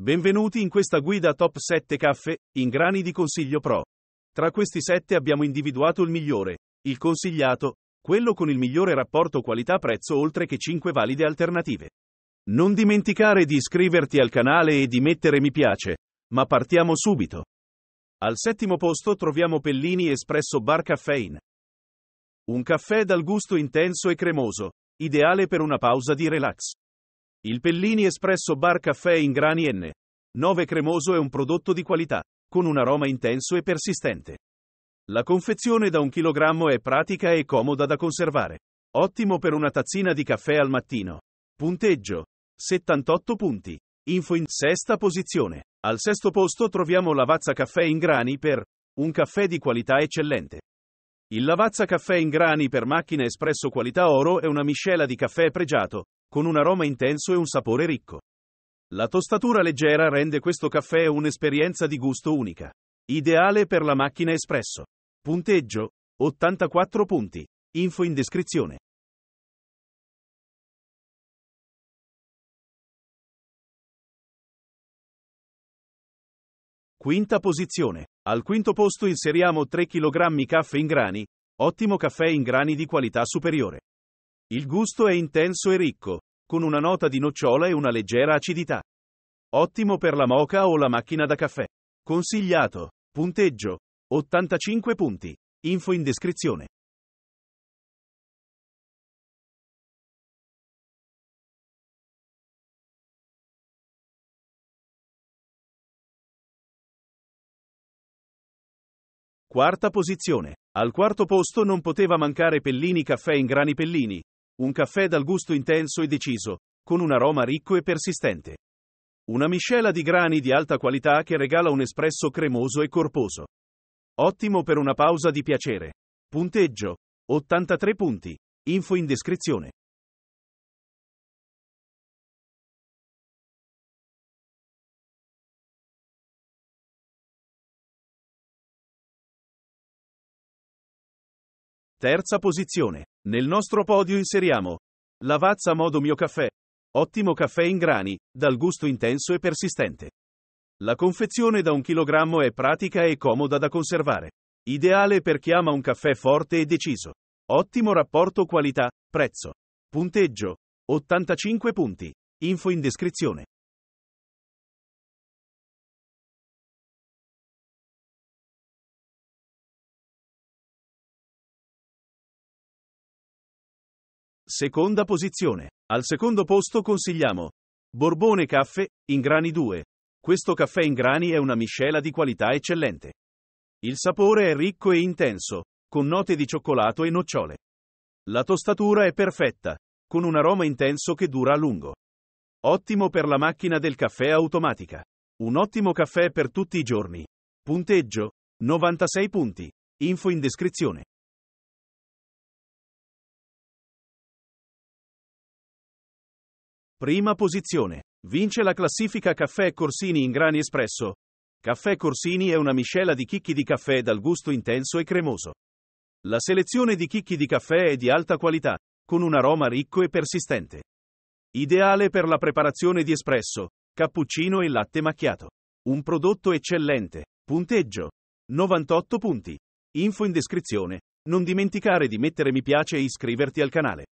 Benvenuti in questa guida top 7 caffè, in grani di consiglio pro. Tra questi 7 abbiamo individuato il migliore, il consigliato, quello con il migliore rapporto qualità-prezzo oltre che 5 valide alternative. Non dimenticare di iscriverti al canale e di mettere mi piace, ma partiamo subito. Al settimo posto troviamo Pellini Espresso Bar Caffeine. Un caffè dal gusto intenso e cremoso, ideale per una pausa di relax. Il Pellini Espresso Bar Caffè in grani N. 9 cremoso è un prodotto di qualità, con un aroma intenso e persistente. La confezione da un chilogrammo è pratica e comoda da conservare. Ottimo per una tazzina di caffè al mattino. Punteggio. 78 punti. Info in sesta posizione. Al sesto posto troviamo Lavazza Caffè in grani per un caffè di qualità eccellente. Il Lavazza Caffè in grani per macchina espresso qualità oro è una miscela di caffè pregiato, con un aroma intenso e un sapore ricco. La tostatura leggera rende questo caffè un'esperienza di gusto unica. Ideale per la macchina espresso. Punteggio 84 punti. Info in descrizione. Quinta posizione. Al quinto posto inseriamo 3 kg caffè in grani, ottimo caffè in grani di qualità superiore. Il gusto è intenso e ricco, con una nota di nocciola e una leggera acidità. Ottimo per la moca o la macchina da caffè. Consigliato. Punteggio. 85 punti. Info in descrizione. Quarta posizione. Al quarto posto non poteva mancare Pellini Caffè in grani Pellini, un caffè dal gusto intenso e deciso, con un aroma ricco e persistente. Una miscela di grani di alta qualità che regala un espresso cremoso e corposo. Ottimo per una pausa di piacere. Punteggio 83 punti. Info in descrizione. Terza posizione. Nel nostro podio inseriamo Lavazza Modo Mio Caffè. Ottimo caffè in grani, dal gusto intenso e persistente. La confezione da un chilogrammo è pratica e comoda da conservare. Ideale per chi ama un caffè forte e deciso. Ottimo rapporto qualità-prezzo. Punteggio 85 punti. Info in descrizione. Seconda posizione. Al secondo posto consigliamo Borbone Caffè, in grani 2. Questo caffè in grani è una miscela di qualità eccellente. Il sapore è ricco e intenso, con note di cioccolato e nocciole. La tostatura è perfetta, con un aroma intenso che dura a lungo. Ottimo per la macchina del caffè automatica. Un ottimo caffè per tutti i giorni. Punteggio 96 punti. Info in descrizione. Prima posizione. Vince la classifica Caffè Corsini in grani espresso. Caffè Corsini è una miscela di chicchi di caffè dal gusto intenso e cremoso. La selezione di chicchi di caffè è di alta qualità, con un aroma ricco e persistente. Ideale per la preparazione di espresso, cappuccino e latte macchiato. Un prodotto eccellente. Punteggio 98 punti. Info in descrizione. Non dimenticare di mettere mi piace e iscriverti al canale.